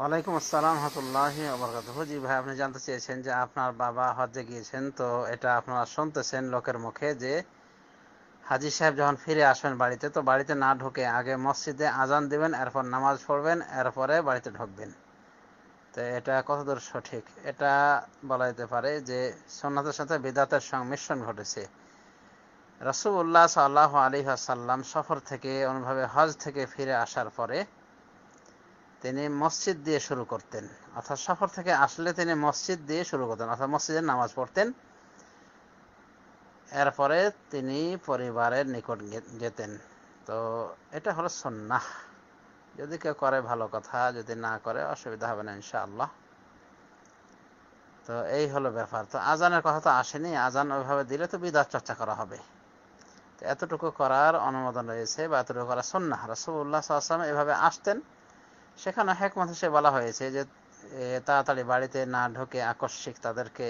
ওয়ালাইকুম আসসালাম হাতুল্লাহ আবরকাত জি ভাই আপনি জানতে চেয়েছেন যে আপনার বাবা হজে গিয়েছেন তো এটা আপনারা শুনতেছেন লোকের মুখে যে হাজি সাহেব যখন ফিরে আসবেন বাড়িতে তো বাড়িতে না ঢুকে আগে মসজিদে আজান দিবেন এরপর নামাজ পড়বেন এরপরে বাড়িতে ঢুকবেন তো এটা কতদূর সঠিক এটা বলা যেতে পারে যে সোনাতের সাথে বিদাতের সংমিশ্রণ ঘটেছে রসুল্লাহ সাল্লাহ আলী আসাল্লাম সফর থেকে অনুভাবে হজ থেকে ফিরে আসার পরে তিনি মসজিদ দিয়ে শুরু করতেন অর্থাৎ সফর থেকে আসলে তিনি মসজিদ দিয়ে শুরু করতেন অর্থাৎ মসজিদের নামাজ পড়তেন এরপরে তিনি পরিবারের নিকট যেতেন তো এটা হলো সন্ন্যাহ যদি কেউ করে ভালো কথা যদি না করে অসুবিধা হবে না ইনশাআল্লাহ তো এই হলো ব্যাপার তো আজানের কথা তো আসেনি আজান ওইভাবে দিলে তো বিদার চর্চা করা হবে তো এতটুকু করার অনুমোদন রয়েছে বা এতটুকু করা সন্না রসবুল্লাহ আসলাম এভাবে আসতেন সেখানে হেকমত হিসেবে বলা হয়েছে যে তাড়াতাড়ি বাড়িতে না ঢোকে আকস্মিক তাদেরকে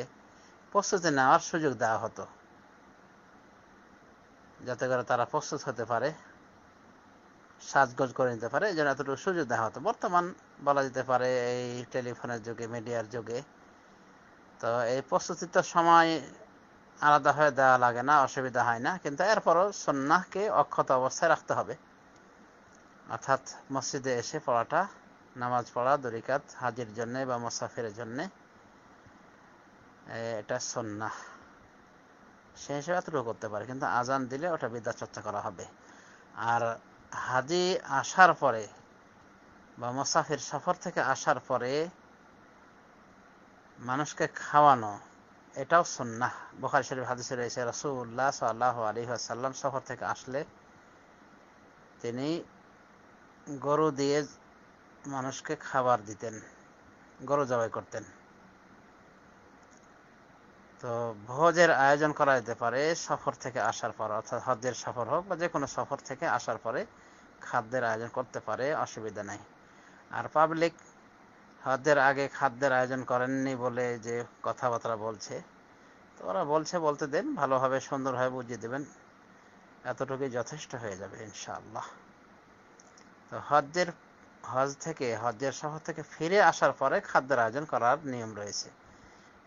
প্রস্তুতি নেওয়ার সুযোগ দেওয়া হতো যাতে করে তারা প্রস্তুত হতে পারে সাজগোজ করে নিতে পারে যেন এতটুকু সুযোগ দেওয়া হতো বর্তমান বলা যেতে পারে এই টেলিফোনের যুগে মিডিয়ার যুগে তো এই তো সময় আলাদা হয়ে দেওয়া লাগে না অসুবিধা হয় না কিন্তু এরপরও সন্ন্যাহকে অক্ষত অবস্থায় রাখতে হবে অর্থাৎ মসজিদে এসে পড়াটা নামাজ পড়া দরিকাত হাজির জন্য বা মোসাফের জন্যে এটা সন্না সে হিসেবে এতটুকু করতে পারে কিন্তু আজান দিলে ওটা বিদ্যা চর্চা করা হবে আর হাজি আসার পরে বা মোসাফির সফর থেকে আসার পরে মানুষকে খাওয়ানো এটাও সন্না বোখারি শরীফ হাদিসে রয়েছে রসুল্লাহ সাল্লাহ আলী সাল্লাম সফর থেকে আসলে তিনি গরু দিয়ে মানুষকে খাবার দিতেন গরু জবাই করতেন তো ভোজের আয়োজন করা যেতে পারে সফর থেকে আসার পর অর্থাৎ হজের সফর হোক বা যে কোনো সফর থেকে আসার পরে খাদ্যের আয়োজন করতে পারে অসুবিধা নাই আর পাবলিক হজের আগে খাদ্যের আয়োজন করেননি বলে যে কথাবার্তা বলছে তো ওরা বলছে বলতে দেন ভালোভাবে সুন্দরভাবে বুঝিয়ে দেবেন এতটুকুই যথেষ্ট হয়ে যাবে ইনশাআল্লাহ হজের হজ থেকে হজের শহর থেকে ফিরে আসার পরে খাদ্যের আয়োজন করার নিয়ম রয়েছে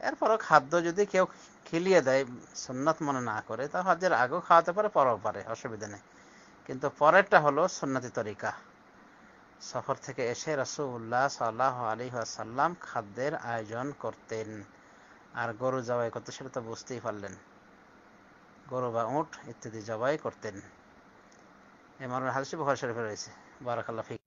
এরপরও খাদ্য যদি কেউ খিলিয়ে দেয় সন্ন্যত মনে না করে তা হজের আগেও খাওয়াতে পারে পরেও পারে অসুবিধা নেই কিন্তু পরেরটা হলো সন্ন্যতি তরিকা সফর থেকে এসে রসুল্লাহ সাল্লাহ আলী আসাল্লাম খাদ্যের আয়োজন করতেন আর গরু জবাই করতে সেটা তো বুঝতেই পারলেন গরু বা উঁট ইত্যাদি জবাই করতেন এমন হালসি বহর শরীফে রয়েছে بارك الله فيك